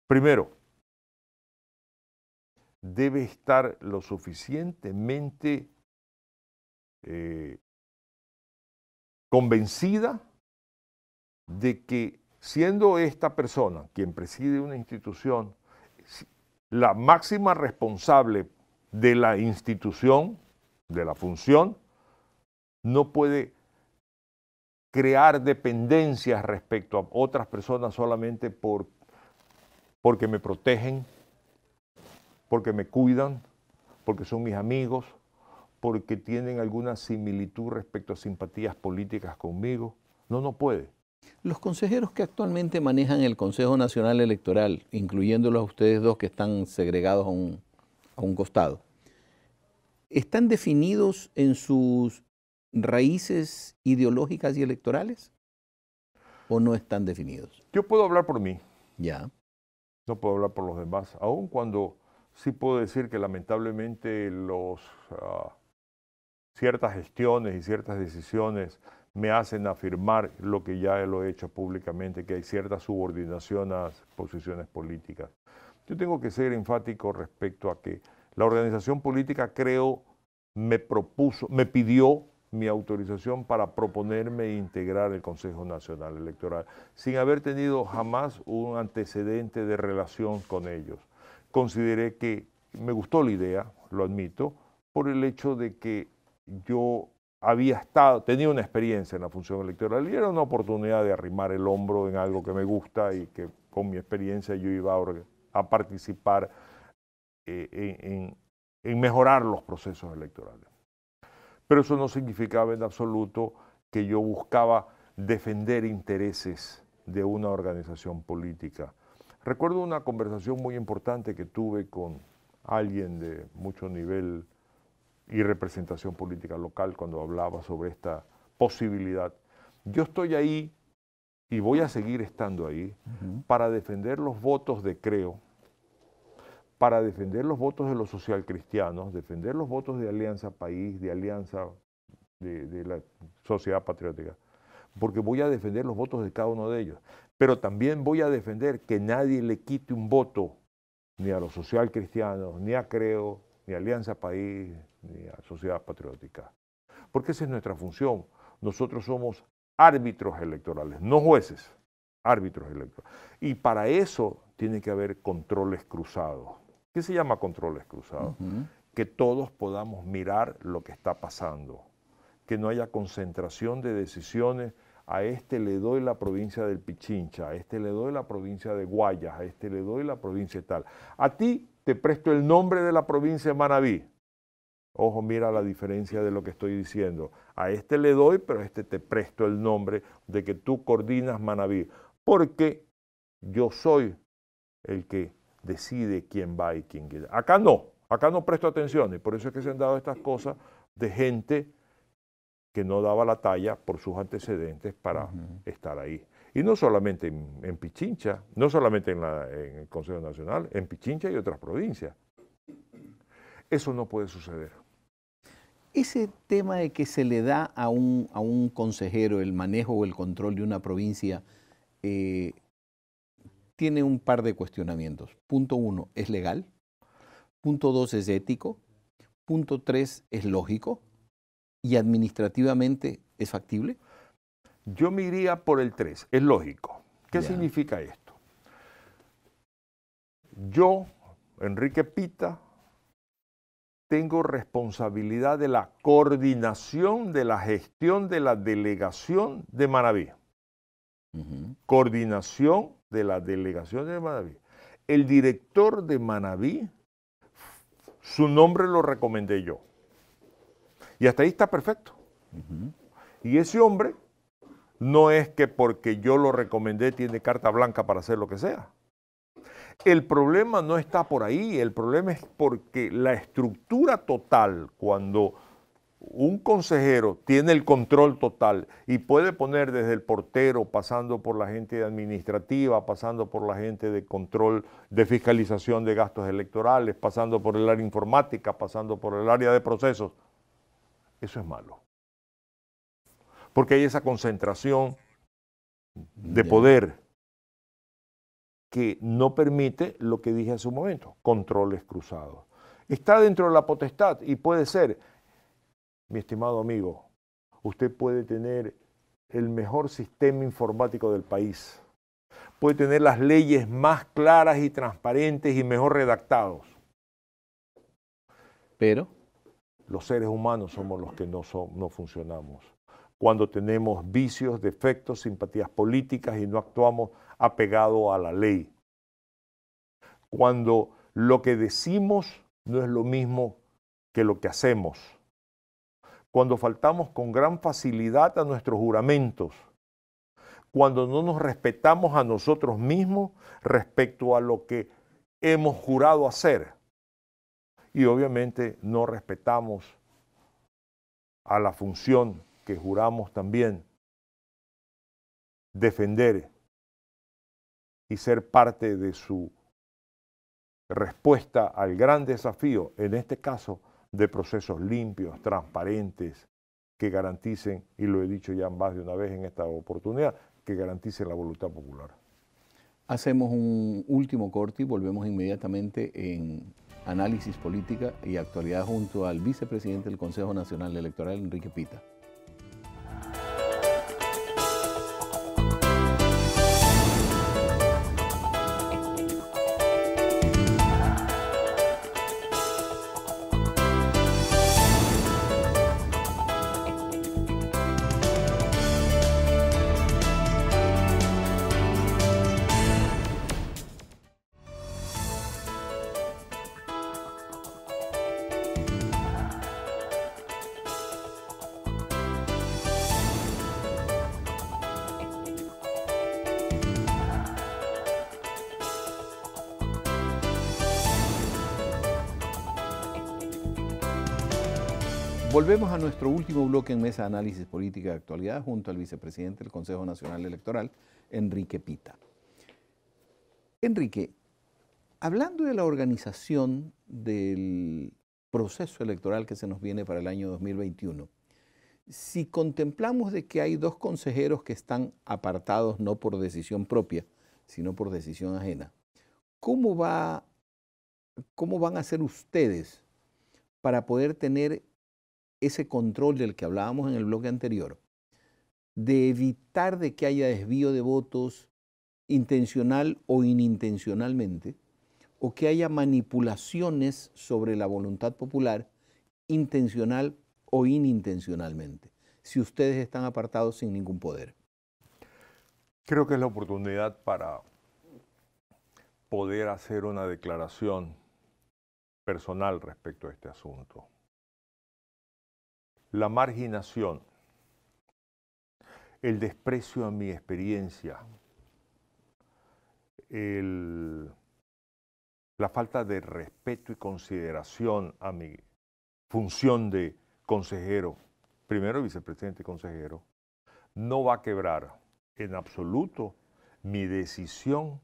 Primero, debe estar lo suficientemente eh, convencida de que siendo esta persona quien preside una institución la máxima responsable de la institución, de la función, no puede crear dependencias respecto a otras personas solamente por porque me protegen, porque me cuidan, porque son mis amigos, porque tienen alguna similitud respecto a simpatías políticas conmigo. No, no puede. Los consejeros que actualmente manejan el Consejo Nacional Electoral, incluyéndolos a ustedes dos que están segregados a un, a un costado, ¿están definidos en sus raíces ideológicas y electorales? ¿O no están definidos? Yo puedo hablar por mí. Ya. No puedo hablar por los demás, aun cuando sí puedo decir que lamentablemente los, ah, ciertas gestiones y ciertas decisiones me hacen afirmar lo que ya lo he hecho públicamente, que hay cierta subordinación a posiciones políticas. Yo tengo que ser enfático respecto a que la organización política, creo, me propuso, me pidió mi autorización para proponerme integrar el Consejo Nacional Electoral, sin haber tenido jamás un antecedente de relación con ellos. Consideré que me gustó la idea, lo admito, por el hecho de que yo había estado, tenía una experiencia en la función electoral y era una oportunidad de arrimar el hombro en algo que me gusta y que con mi experiencia yo iba a, participar eh, en mejorar los procesos electorales. Pero eso no significaba en absoluto que yo buscaba defender intereses de una organización política. Recuerdo una conversación muy importante que tuve con alguien de mucho nivel y representación política local cuando hablaba sobre esta posibilidad. Yo estoy ahí y voy a seguir estando ahí para defender los votos de Creo, para defender los votos de los socialcristianos, defender los votos de Alianza País, de Alianza de, la Sociedad Patriótica, porque voy a defender los votos de cada uno de ellos, pero también voy a defender que nadie le quite un voto ni a los socialcristianos, ni a Creo, ni a Alianza País, ni a Sociedad Patriótica, porque esa es nuestra función. Nosotros somos árbitros electorales, no jueces, árbitros electorales. Y para eso tiene que haber controles cruzados ¿Qué se llama controles cruzados, que todos podamos mirar lo que está pasando, que no haya concentración de decisiones, a este le doy la provincia del Pichincha, a este le doy la provincia de Guayas, a este le doy la provincia de tal. A ti te presto el nombre de la provincia de Manabí. Ojo, mira la diferencia de lo que estoy diciendo. A este le doy, pero a este te presto el nombre de que tú coordinas Manabí, porque yo soy el que decide quién va y quién queda. Acá no, acá no presto atención y por eso es que se han dado estas cosas de gente que no daba la talla por sus antecedentes para estar ahí. Y no solamente en, Pichincha, no solamente en, la, el Consejo Nacional, en Pichincha y otras provincias. Eso no puede suceder. Ese tema de que se le da a un, consejero el manejo o el control de una provincia, eh, tiene un par de cuestionamientos. Punto uno, ¿es legal? Punto dos, ¿es ético? Punto tres, ¿es lógico? ¿Y administrativamente es factible? Yo me iría por el tres, es lógico. ¿Qué significa esto? Yo, Enrique Pita, tengo responsabilidad de la coordinación de la gestión de la delegación de Maraví. Coordinación de la delegación de Manaví. El director de Manaví, su nombre lo recomendé yo. Y hasta ahí está perfecto. Y ese hombre no es que porque yo lo recomendé tiene carta blanca para hacer lo que sea. El problema no está por ahí, el problema es porque la estructura total, cuando un consejero tiene el control total y puede poner desde el portero, pasando por la gente administrativa, pasando por la gente de control, de fiscalización de gastos electorales, pasando por el área informática, pasando por el área de procesos. Eso es malo. Porque hay esa concentración de poder que no permite lo que dije hace un momento, controles cruzados. Está dentro de la potestad y puede ser mi estimado amigo, usted puede tener el mejor sistema informático del país, puede tener las leyes más claras y transparentes y mejor redactados. Pero los seres humanos somos los que no, funcionamos. Cuando tenemos vicios, defectos, simpatías políticas y no actuamos apegado a la ley. Cuando lo que decimos no es lo mismo que lo que hacemos cuando faltamos con gran facilidad a nuestros juramentos, cuando no nos respetamos a nosotros mismos respecto a lo que hemos jurado hacer. Y obviamente no respetamos a la función que juramos también defender y ser parte de su respuesta al gran desafío, en este caso, de procesos limpios, transparentes, que garanticen, y lo he dicho ya más de una vez en esta oportunidad, que garanticen la voluntad popular. Hacemos un último corte y volvemos inmediatamente en análisis política y actualidad junto al vicepresidente del Consejo Nacional Electoral, Enrique Pita. Volvemos a nuestro último bloque en Mesa de Análisis Política de Actualidad junto al vicepresidente del Consejo Nacional Electoral, Enrique Pita. Enrique, hablando de la organización del proceso electoral que se nos viene para el año 2021, si contemplamos de que hay dos consejeros que están apartados no por decisión propia, sino por decisión ajena, ¿cómo, va, cómo van a ser ustedes para poder tener ese control del que hablábamos en el bloque anterior, de evitar de que haya desvío de votos intencional o inintencionalmente, o que haya manipulaciones sobre la voluntad popular intencional o inintencionalmente, si ustedes están apartados sin ningún poder. Creo que es la oportunidad para poder hacer una declaración personal respecto a este asunto la marginación, el desprecio a mi experiencia, la falta de respeto y consideración a mi función de consejero, primero vicepresidente y consejero, no va a quebrar en absoluto mi decisión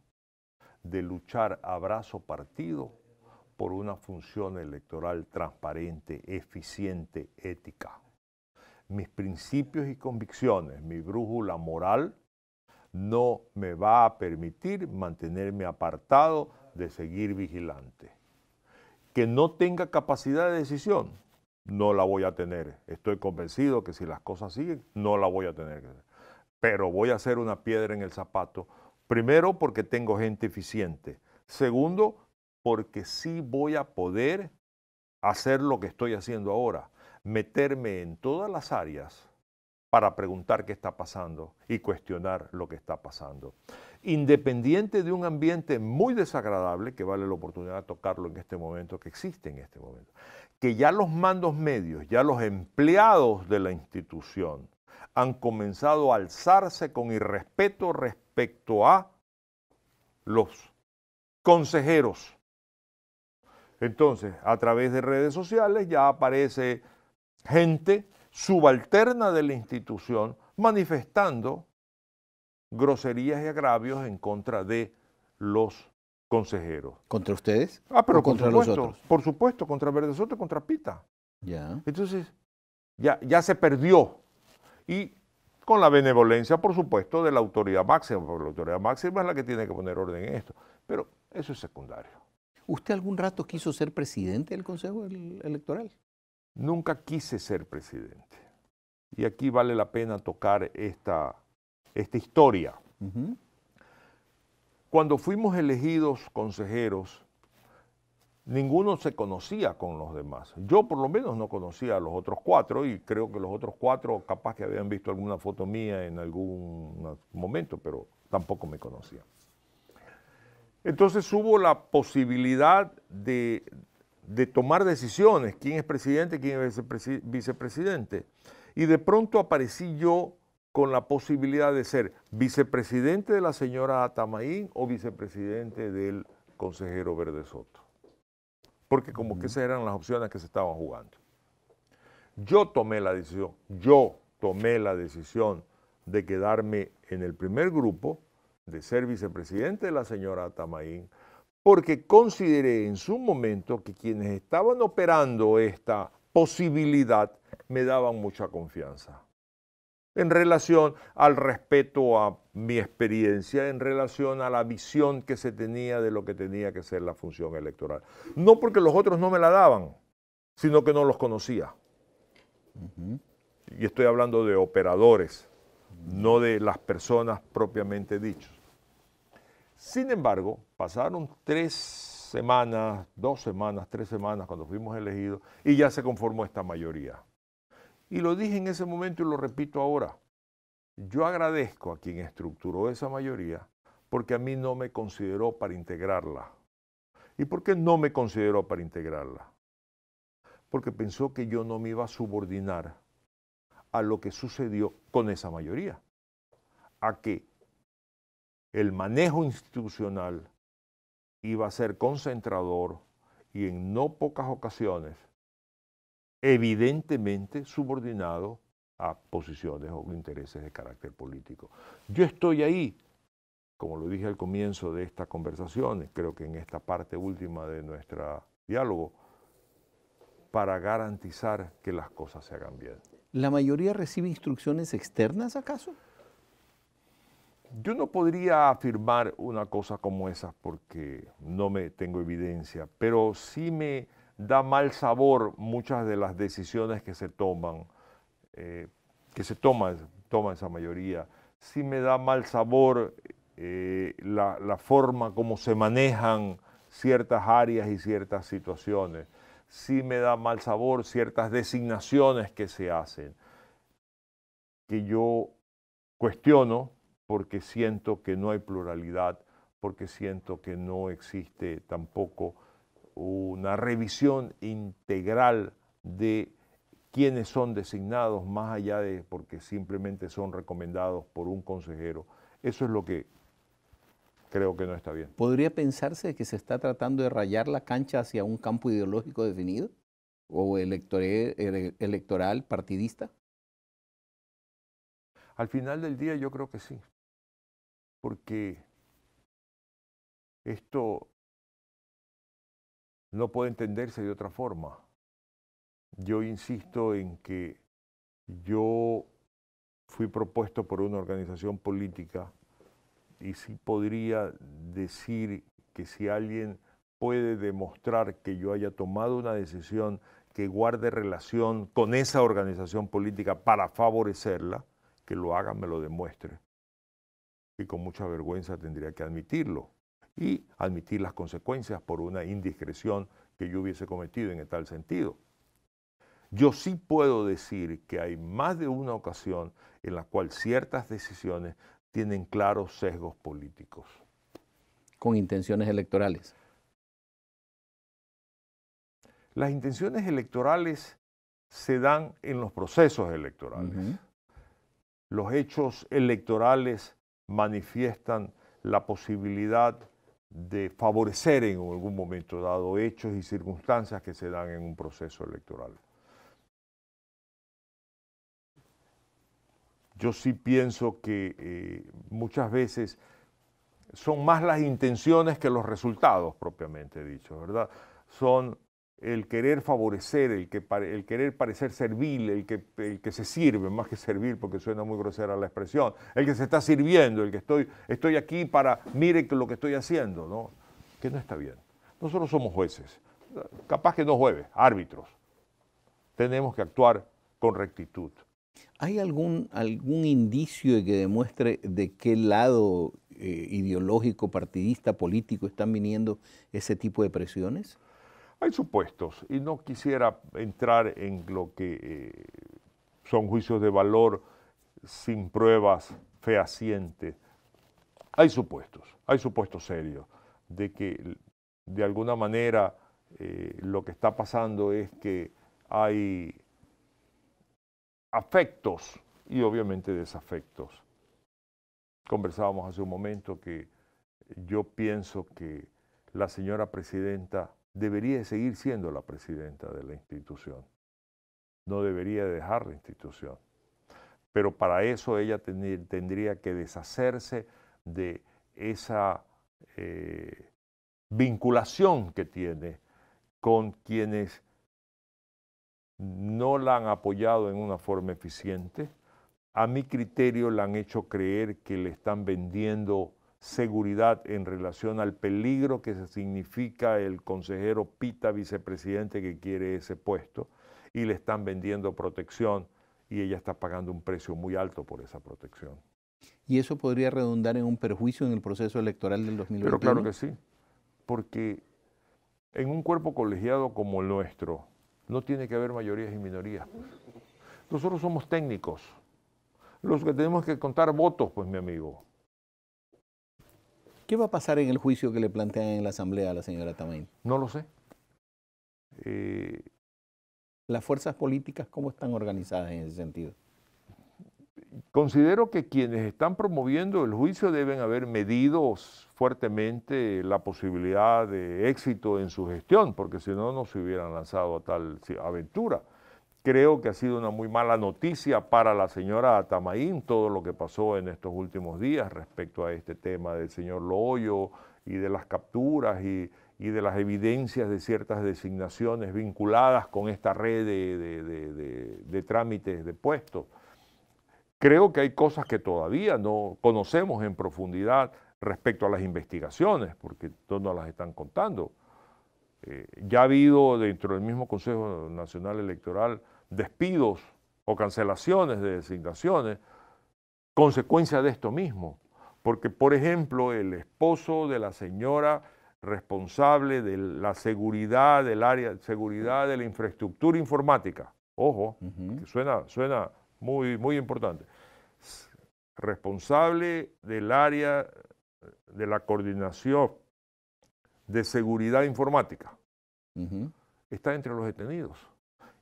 de luchar a brazo partido por una función electoral transparente, eficiente, ética. Mis principios y convicciones, mi brújula moral, no me va a permitir mantenerme apartado de seguir vigilante. Que no tenga capacidad de decisión, no la voy a tener. Estoy convencido que si las cosas siguen, no la voy a tener. Pero voy a ser una piedra en el zapato. Primero, porque tengo gente eficiente. Segundo, porque sí voy a poder hacer lo que estoy haciendo ahora, meterme en todas las áreas para preguntar qué está pasando y cuestionar lo que está pasando. Independiente de un ambiente muy desagradable, que vale la oportunidad de tocarlo en este momento, que existe en este momento, que ya los mandos medios, ya los empleados de la institución han comenzado a alzarse con irrespeto respecto a los consejeros entonces, a través de redes sociales ya aparece gente subalterna de la institución manifestando groserías y agravios en contra de los consejeros. ¿Contra ustedes? Ah, pero contra nosotros? Por supuesto, contra Verde Soto y contra Pita. Ya. Entonces, ya, ya se perdió. Y con la benevolencia, por supuesto, de la autoridad máxima, porque la autoridad máxima es la que tiene que poner orden en esto. Pero eso es secundario. ¿Usted algún rato quiso ser presidente del Consejo Electoral? Nunca quise ser presidente. Y aquí vale la pena tocar esta, historia. Cuando fuimos elegidos consejeros, ninguno se conocía con los demás. Yo por lo menos no conocía a los otros cuatro y creo que los otros cuatro capaz que habían visto alguna foto mía en algún momento, pero tampoco me conocían. Entonces hubo la posibilidad de, tomar decisiones, quién es presidente, quién es vicepresidente. Y de pronto aparecí yo con la posibilidad de ser vicepresidente de la señora Atamaín o vicepresidente del consejero Verde Soto. Porque como que esas eran las opciones que se estaban jugando. Yo tomé la decisión, yo tomé la decisión de quedarme en el primer grupo de ser vicepresidente de la señora Tamaín, porque consideré en su momento que quienes estaban operando esta posibilidad me daban mucha confianza. En relación al respeto a mi experiencia, en relación a la visión que se tenía de lo que tenía que ser la función electoral. No porque los otros no me la daban, sino que no los conocía. Y estoy hablando de operadores, no de las personas propiamente dichas. Sin embargo, pasaron tres semanas, dos semanas, tres semanas cuando fuimos elegidos y ya se conformó esta mayoría. Y lo dije en ese momento y lo repito ahora. Yo agradezco a quien estructuró esa mayoría porque a mí no me consideró para integrarla. ¿Y por qué no me consideró para integrarla? Porque pensó que yo no me iba a subordinar a lo que sucedió con esa mayoría, a que el manejo institucional iba a ser concentrador y en no pocas ocasiones evidentemente subordinado a posiciones o intereses de carácter político. Yo estoy ahí, como lo dije al comienzo de esta conversación, creo que en esta parte última de nuestro diálogo, para garantizar que las cosas se hagan bien. ¿La mayoría recibe instrucciones externas acaso? Yo no podría afirmar una cosa como esa porque no me tengo evidencia, pero sí me da mal sabor muchas de las decisiones que se toman, eh, que se toma toma esa mayoría. Sí me da mal sabor eh, la, la, forma como se manejan ciertas áreas y ciertas situaciones. Sí me da mal sabor ciertas designaciones que se hacen, que yo cuestiono porque siento que no hay pluralidad, porque siento que no existe tampoco una revisión integral de quiénes son designados, más allá de porque simplemente son recomendados por un consejero. Eso es lo que creo que no está bien. ¿Podría pensarse que se está tratando de rayar la cancha hacia un campo ideológico definido o electoral, electoral partidista? Al final del día yo creo que sí porque esto no puede entenderse de otra forma. Yo insisto en que yo fui propuesto por una organización política y sí podría decir que si alguien puede demostrar que yo haya tomado una decisión que guarde relación con esa organización política para favorecerla, que lo haga, me lo demuestre y con mucha vergüenza tendría que admitirlo y admitir las consecuencias por una indiscreción que yo hubiese cometido en tal sentido. Yo sí puedo decir que hay más de una ocasión en la cual ciertas decisiones tienen claros sesgos políticos. Con intenciones electorales. Las intenciones electorales se dan en los procesos electorales. Los hechos electorales manifiestan la posibilidad de favorecer en algún momento dado hechos y circunstancias que se dan en un proceso electoral. Yo sí pienso que eh, muchas veces son más las intenciones que los resultados propiamente dicho, ¿verdad? Son el querer favorecer, el, que, querer parecer servil, el que, el que se sirve, más que servir porque suena muy grosera la expresión, el que se está sirviendo, el que estoy, estoy aquí para, mire lo que estoy haciendo, ¿no? que no está bien. Nosotros somos jueces, capaz que no jueves, árbitros. Tenemos que actuar con rectitud. ¿Hay algún, algún indicio que demuestre de qué lado eh, ideológico, partidista, político están viniendo ese tipo de presiones? Hay supuestos y no quisiera entrar en lo que eh, son juicios de valor sin pruebas fehacientes. Hay supuestos, hay supuestos serios de que de alguna manera eh, lo que está pasando es que hay afectos y obviamente desafectos. Conversábamos hace un momento que yo pienso que la señora presidenta debería seguir siendo la presidenta de la institución. No debería dejar la institución. Pero para eso ella tendría que deshacerse de esa eh, vinculación que tiene con quienes no la han apoyado en una forma eficiente. A mi criterio la han hecho creer que le están vendiendo seguridad en relación al peligro que se significa el consejero Pita, vicepresidente que quiere ese puesto, y le están vendiendo protección y ella está pagando un precio muy alto por esa protección. ¿Y eso podría redundar en un perjuicio en el proceso electoral del 2021? Pero claro que sí, porque en un cuerpo colegiado como el nuestro no tiene que haber mayorías y minorías. Nosotros somos técnicos. Los que tenemos que contar votos, pues mi amigo. ¿Qué va a pasar en el juicio que le plantean en la Asamblea a la señora Tamayn? No lo sé. Eh, ¿Las fuerzas políticas cómo están organizadas en ese sentido? Considero que quienes están promoviendo el juicio deben haber medido fuertemente la posibilidad de éxito en su gestión, porque si no, no se hubieran lanzado a tal aventura. Creo que ha sido una muy mala noticia para la señora Atamaín todo lo que pasó en estos últimos días respecto a este tema del señor Loyo y de las capturas y, de las evidencias de ciertas designaciones vinculadas con esta red de, trámites de puestos. Creo que hay cosas que todavía no conocemos en profundidad respecto a las investigaciones, porque todos nos las están contando. Eh, ya ha habido dentro del mismo Consejo Nacional Electoral despidos o cancelaciones de designaciones, consecuencia de esto mismo. Porque, por ejemplo, el esposo de la señora responsable de la seguridad del área, seguridad de la infraestructura informática, ojo, que suena, suena muy, muy importante, responsable del área de la coordinación de seguridad informática, está entre los detenidos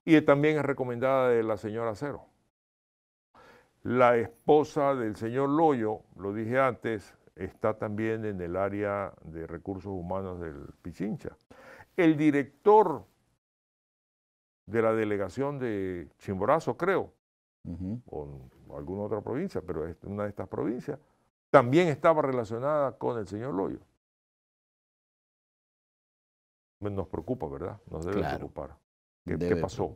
y también es recomendada de la señora Cero. La esposa del señor Loyo, lo dije antes, está también en el área de recursos humanos del Pichincha. El director de la delegación de Chimborazo, creo, o alguna otra provincia, pero es una de estas provincias, también estaba relacionada con el señor Loyo. Nos preocupa, ¿verdad? Nos debe preocupar. ¿Qué, pasó?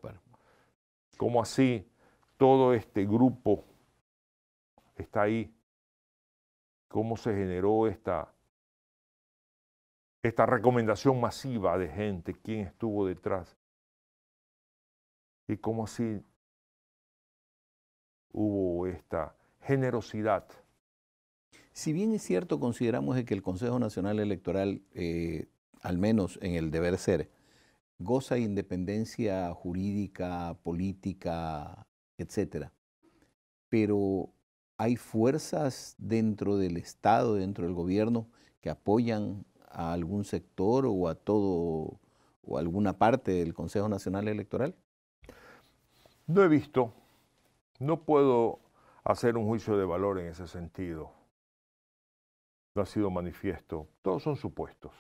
¿Cómo así todo este grupo está ahí? ¿Cómo se generó esta, esta recomendación masiva de gente? ¿Quién estuvo detrás? ¿Y cómo así hubo esta generosidad? Si bien es cierto, consideramos que el Consejo Nacional Electoral, eh, al menos en el deber ser, goza independencia jurídica, política, etcétera. Pero hay fuerzas dentro del Estado, dentro del gobierno, que apoyan a algún sector o a todo o alguna parte del Consejo Nacional Electoral? No he visto, no puedo hacer un juicio de valor en ese sentido. No ha sido manifiesto, todos son supuestos.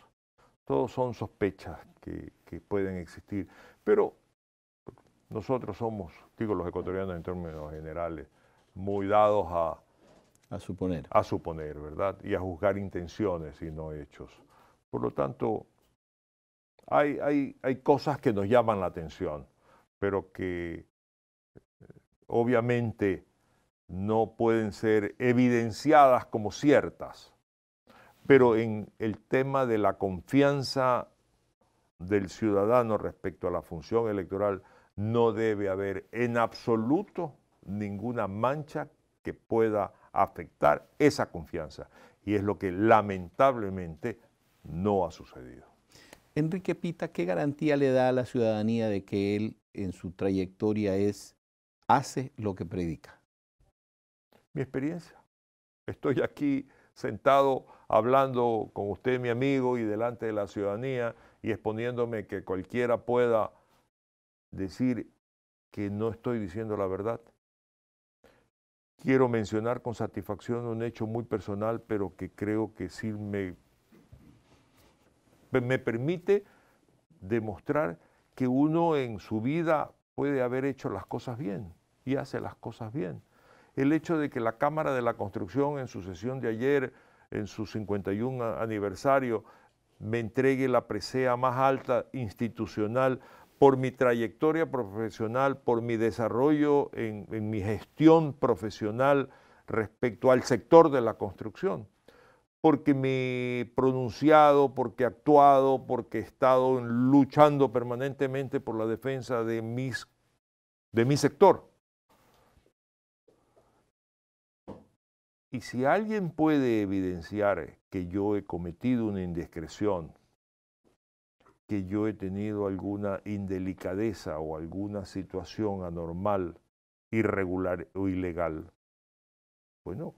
Todos son sospechas que, pueden existir, pero nosotros somos, digo los ecuatorianos en términos generales, muy dados a, suponer. A suponer, ¿verdad? Y a juzgar intenciones y no hechos. Por lo tanto, hay cosas que nos llaman la atención, pero que eh, obviamente no pueden ser evidenciadas como ciertas. Pero en el tema de la confianza del ciudadano respecto a la función electoral, no debe haber en absoluto ninguna mancha que pueda afectar esa confianza. Y es lo que lamentablemente no ha sucedido. Enrique Pita, ¿qué garantía le da a la ciudadanía de que él en su trayectoria es, hace lo que predica? Mi experiencia. Estoy aquí sentado hablando con usted, mi amigo, y delante de la ciudadanía y exponiéndome que cualquiera pueda decir que no estoy diciendo la verdad. Quiero mencionar con satisfacción un hecho muy personal, pero que creo que sí me, me permite demostrar que uno en su vida puede haber hecho las cosas bien y hace las cosas bien el hecho de que la Cámara de la Construcción en su sesión de ayer, en su 51 aniversario, me entregue la presea más alta institucional por mi trayectoria profesional, por mi desarrollo en, mi gestión profesional respecto al sector de la construcción, porque me he pronunciado, porque he actuado, porque he estado luchando permanentemente por la defensa de mi sector. Y si alguien puede evidenciar que yo he cometido una indiscreción, que yo he tenido alguna indelicadeza o alguna situación anormal, irregular o ilegal, bueno,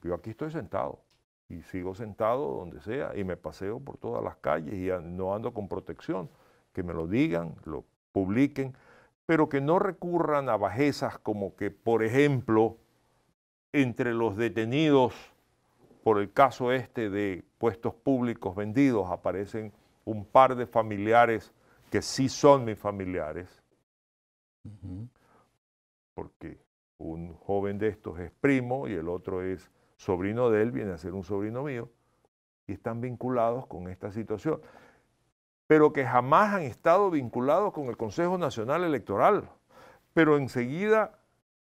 yo aquí estoy sentado y sigo sentado donde sea y me paseo por todas las calles y no ando con protección. Que me lo digan, lo publiquen, pero que no recurran a bajezas como que, por ejemplo, entre los detenidos por el caso este de puestos públicos vendidos aparecen un par de familiares que sí son mis familiares, porque un joven de estos es primo y el otro es sobrino de él, viene a ser un sobrino mío, y están vinculados con esta situación, pero que jamás han estado vinculados con el Consejo Nacional Electoral, pero enseguida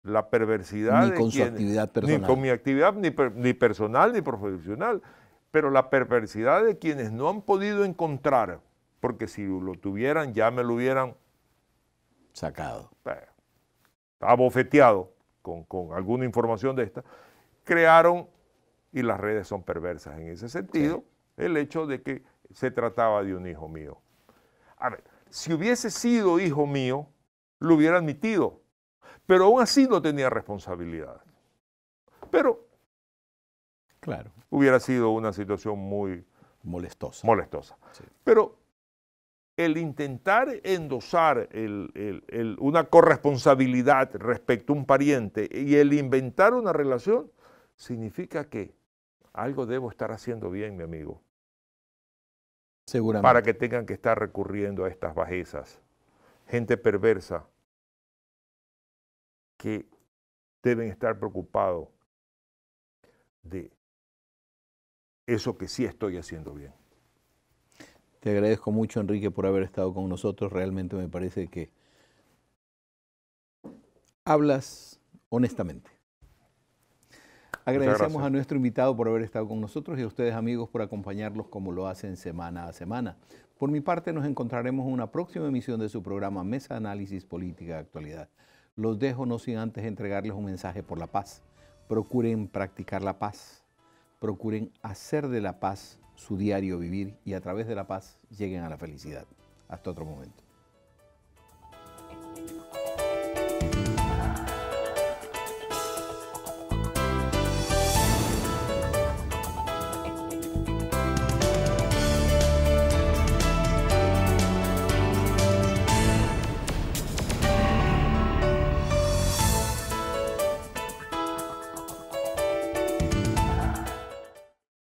la perversidad. Ni con su actividad personal. Ni con mi actividad, ni, personal, ni profesional. Pero la perversidad de quienes no han podido encontrar, porque si lo tuvieran ya me lo hubieran sacado. abofeteado con, con alguna información de esta, crearon, y las redes son perversas en ese sentido, el hecho de que se trataba de un hijo mío. A ver, si hubiese sido hijo mío, lo hubiera admitido, pero aún así no tenía responsabilidad. Pero claro. hubiera sido una situación muy molestosa. molestosa. Pero el intentar endosar una corresponsabilidad respecto a un pariente y el inventar una relación significa que algo debo estar haciendo bien, mi amigo. Seguramente. Para que tengan que estar recurriendo a estas bajezas. Gente perversa, que deben estar preocupados de eso que sí estoy haciendo bien. Te agradezco mucho, Enrique, por haber estado con nosotros. Realmente me parece que hablas honestamente. Agradecemos a nuestro invitado por haber estado con nosotros y a ustedes amigos por acompañarlos como lo hacen semana a semana. Por mi parte, nos encontraremos en una próxima emisión de su programa Mesa Análisis Política de Actualidad. Los dejo no sin antes entregarles un mensaje por la paz. Procuren practicar la paz. Procuren hacer de la paz su diario vivir y a través de la paz lleguen a la felicidad. Hasta otro momento.